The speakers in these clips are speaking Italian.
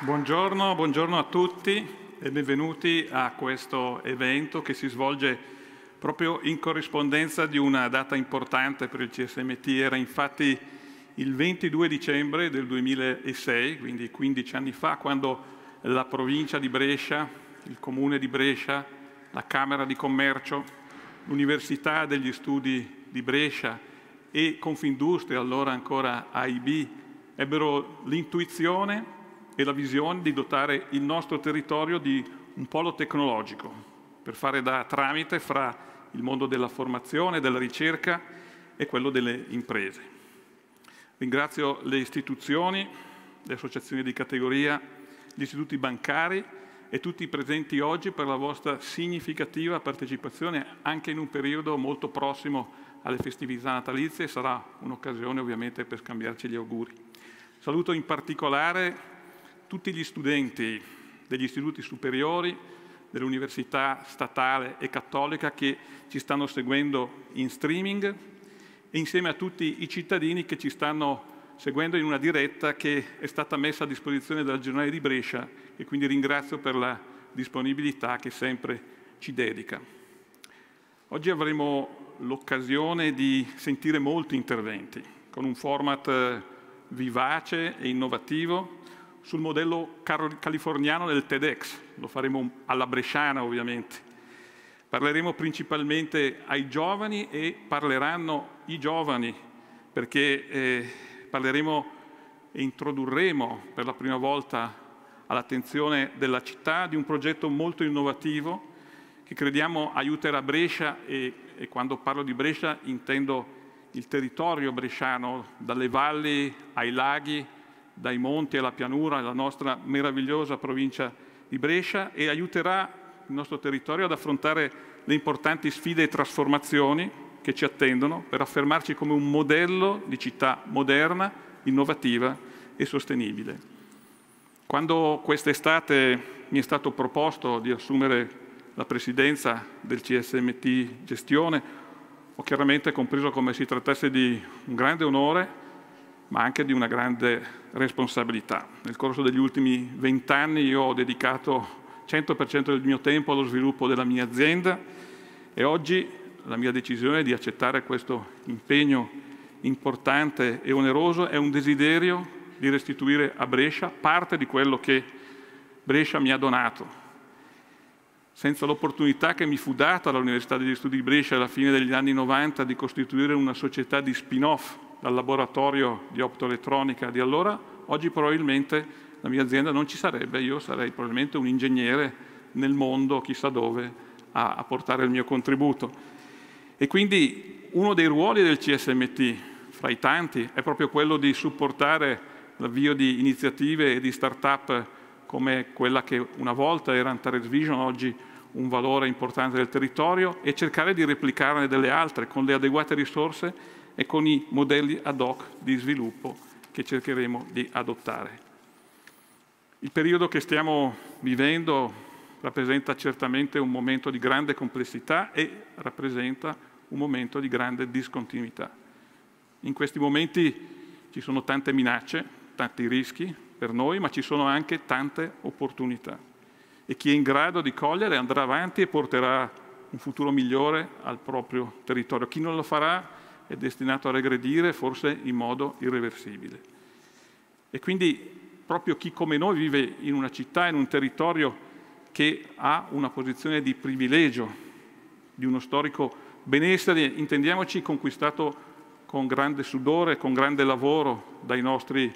Buongiorno, buongiorno, a tutti e benvenuti a questo evento che si svolge proprio in corrispondenza di una data importante per il CSMT. Era infatti il 22 dicembre del 2006, quindi 15 anni fa, quando la provincia di Brescia, il comune di Brescia, la Camera di Commercio, l'Università degli Studi di Brescia e Confindustria, allora ancora AIB, ebbero l'intuizione e la visione di dotare il nostro territorio di un polo tecnologico per fare da tramite fra il mondo della formazione, della ricerca e quello delle imprese. Ringrazio le istituzioni, le associazioni di categoria, gli istituti bancari e tutti i presenti oggi per la vostra significativa partecipazione anche in un periodo molto prossimo alle festività natalizie sarà un'occasione ovviamente per scambiarci gli auguri. Saluto in particolare tutti gli studenti degli istituti superiori, dell'università statale e cattolica che ci stanno seguendo in streaming e insieme a tutti i cittadini che ci stanno seguendo in una diretta che è stata messa a disposizione dal giornale di Brescia e quindi ringrazio per la disponibilità che sempre ci dedica. Oggi avremo l'occasione di sentire molti interventi con un format eh, vivace e innovativo sul modello californiano del TEDx, lo faremo alla bresciana ovviamente. Parleremo principalmente ai giovani e parleranno i giovani, perché eh, parleremo e introdurremo per la prima volta all'attenzione della città di un progetto molto innovativo che crediamo aiuterà Brescia e, e quando parlo di Brescia intendo il territorio bresciano, dalle valli ai laghi, dai monti alla pianura, la nostra meravigliosa provincia di Brescia e aiuterà il nostro territorio ad affrontare le importanti sfide e trasformazioni che ci attendono per affermarci come un modello di città moderna, innovativa e sostenibile. Quando quest'estate mi è stato proposto di assumere la presidenza del CSMT Gestione, ho chiaramente compreso come si trattasse di un grande onore ma anche di una grande responsabilità. Nel corso degli ultimi vent'anni io ho dedicato 100% del mio tempo allo sviluppo della mia azienda e oggi la mia decisione di accettare questo impegno importante e oneroso è un desiderio di restituire a Brescia parte di quello che Brescia mi ha donato. Senza l'opportunità che mi fu data dall'Università degli Studi di Brescia alla fine degli anni 90 di costituire una società di spin-off dal laboratorio di optoelettronica di allora, oggi probabilmente la mia azienda non ci sarebbe, io sarei probabilmente un ingegnere nel mondo, chissà dove, a, a portare il mio contributo. E quindi uno dei ruoli del CSMT, fra i tanti, è proprio quello di supportare l'avvio di iniziative e di start-up come quella che una volta era Antares Vision, oggi un valore importante del territorio, e cercare di replicarne delle altre con le adeguate risorse e con i modelli ad hoc di sviluppo che cercheremo di adottare. Il periodo che stiamo vivendo rappresenta certamente un momento di grande complessità e rappresenta un momento di grande discontinuità. In questi momenti ci sono tante minacce, tanti rischi per noi, ma ci sono anche tante opportunità. E chi è in grado di cogliere andrà avanti e porterà un futuro migliore al proprio territorio. Chi non lo farà è destinato a regredire forse in modo irreversibile. E quindi proprio chi come noi vive in una città, in un territorio che ha una posizione di privilegio, di uno storico benessere, intendiamoci, conquistato con grande sudore, con grande lavoro dai nostri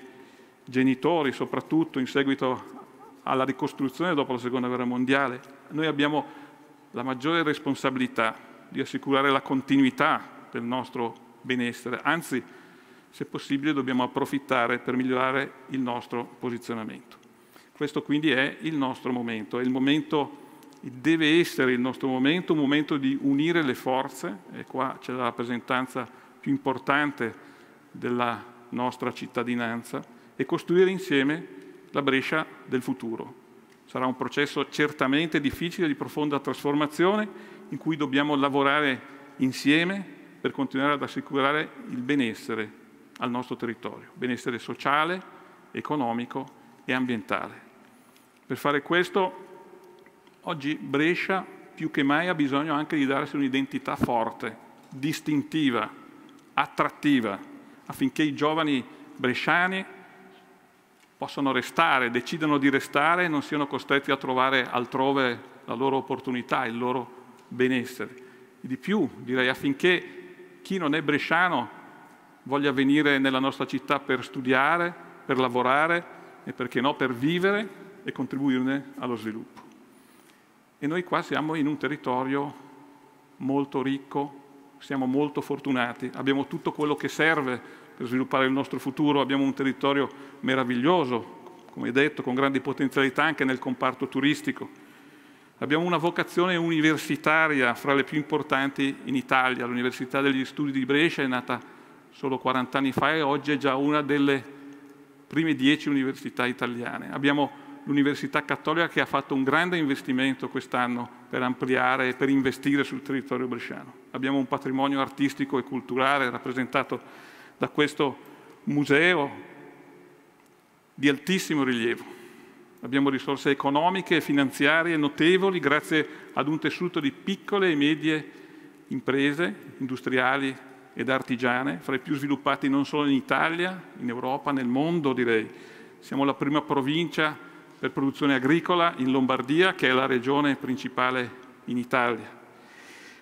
genitori, soprattutto in seguito alla ricostruzione dopo la Seconda Guerra Mondiale. Noi abbiamo la maggiore responsabilità di assicurare la continuità del nostro benessere, anzi se possibile dobbiamo approfittare per migliorare il nostro posizionamento. Questo quindi è il nostro momento, è il momento, deve essere il nostro momento, un momento di unire le forze, e qua c'è la rappresentanza più importante della nostra cittadinanza, e costruire insieme la Brescia del futuro. Sarà un processo certamente difficile, di profonda trasformazione, in cui dobbiamo lavorare insieme per continuare ad assicurare il benessere al nostro territorio, benessere sociale, economico e ambientale. Per fare questo, oggi Brescia più che mai ha bisogno anche di darsi un'identità forte, distintiva, attrattiva, affinché i giovani bresciani possano restare, decidano di restare e non siano costretti a trovare altrove la loro opportunità, il loro benessere. E di più, direi, affinché chi non è bresciano voglia venire nella nostra città per studiare, per lavorare e perché no, per vivere e contribuirne allo sviluppo. E noi qua siamo in un territorio molto ricco, siamo molto fortunati, abbiamo tutto quello che serve per sviluppare il nostro futuro, abbiamo un territorio meraviglioso, come detto, con grandi potenzialità anche nel comparto turistico Abbiamo una vocazione universitaria fra le più importanti in Italia. L'Università degli Studi di Brescia è nata solo 40 anni fa e oggi è già una delle prime 10 università italiane. Abbiamo l'Università Cattolica che ha fatto un grande investimento quest'anno per ampliare e per investire sul territorio bresciano. Abbiamo un patrimonio artistico e culturale rappresentato da questo museo di altissimo rilievo abbiamo risorse economiche e finanziarie notevoli grazie ad un tessuto di piccole e medie imprese industriali ed artigiane, fra i più sviluppati non solo in Italia, in Europa, nel mondo direi. Siamo la prima provincia per produzione agricola in Lombardia, che è la regione principale in Italia.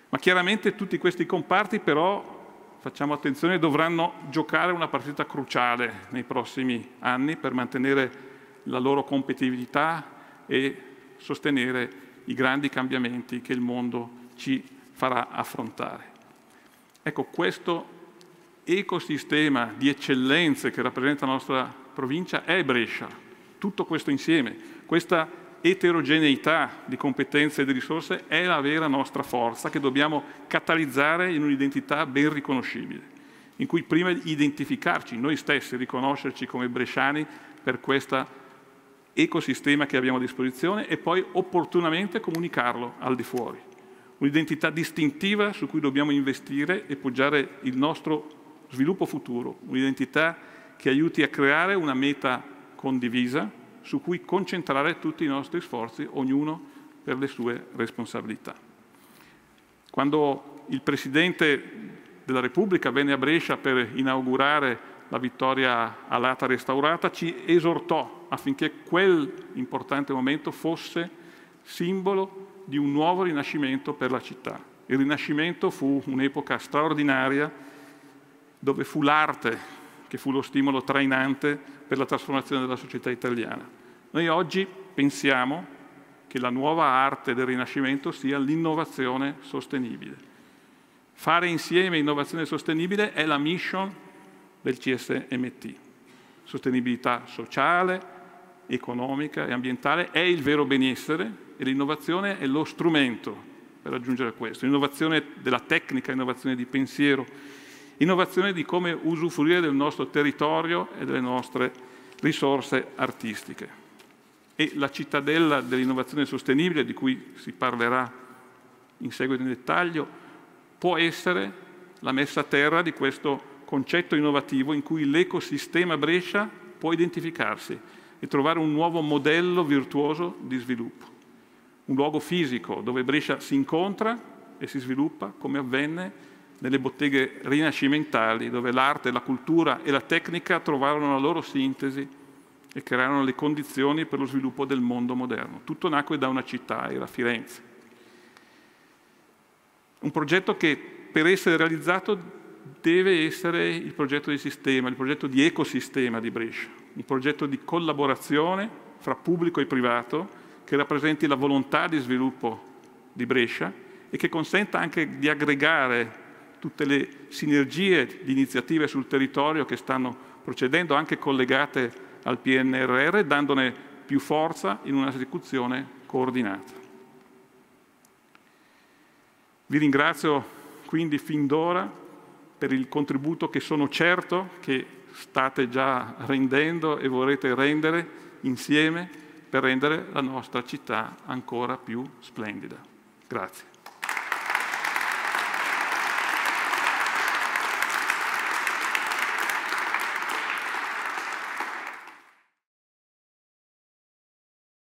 Ma chiaramente tutti questi comparti però facciamo attenzione, dovranno giocare una partita cruciale nei prossimi anni per mantenere la loro competitività e sostenere i grandi cambiamenti che il mondo ci farà affrontare. Ecco, questo ecosistema di eccellenze che rappresenta la nostra provincia è Brescia, tutto questo insieme, questa eterogeneità di competenze e di risorse è la vera nostra forza che dobbiamo catalizzare in un'identità ben riconoscibile, in cui prima identificarci noi stessi, riconoscerci come bresciani per questa ecosistema che abbiamo a disposizione e poi opportunamente comunicarlo al di fuori. Un'identità distintiva su cui dobbiamo investire e poggiare il nostro sviluppo futuro, un'identità che aiuti a creare una meta condivisa su cui concentrare tutti i nostri sforzi, ognuno per le sue responsabilità. Quando il Presidente della Repubblica venne a Brescia per inaugurare la vittoria alata restaurata, ci esortò affinché quel importante momento fosse simbolo di un nuovo rinascimento per la città. Il Rinascimento fu un'epoca straordinaria dove fu l'arte che fu lo stimolo trainante per la trasformazione della società italiana. Noi oggi pensiamo che la nuova arte del Rinascimento sia l'innovazione sostenibile. Fare insieme innovazione sostenibile è la mission del CSMT. Sostenibilità sociale, economica e ambientale è il vero benessere e l'innovazione è lo strumento per raggiungere questo. Innovazione della tecnica, innovazione di pensiero, innovazione di come usufruire del nostro territorio e delle nostre risorse artistiche. E la cittadella dell'innovazione sostenibile, di cui si parlerà in seguito in dettaglio, può essere la messa a terra di questo concetto innovativo in cui l'ecosistema Brescia può identificarsi e trovare un nuovo modello virtuoso di sviluppo. Un luogo fisico dove Brescia si incontra e si sviluppa come avvenne nelle botteghe rinascimentali dove l'arte, la cultura e la tecnica trovarono la loro sintesi e crearono le condizioni per lo sviluppo del mondo moderno. Tutto nacque da una città, era Firenze. Un progetto che per essere realizzato deve essere il progetto di sistema, il progetto di ecosistema di Brescia, un progetto di collaborazione fra pubblico e privato che rappresenti la volontà di sviluppo di Brescia e che consenta anche di aggregare tutte le sinergie di iniziative sul territorio che stanno procedendo, anche collegate al PNRR, dandone più forza in un'esecuzione coordinata. Vi ringrazio quindi fin d'ora per il contributo che sono certo che state già rendendo e vorrete rendere insieme per rendere la nostra città ancora più splendida. Grazie.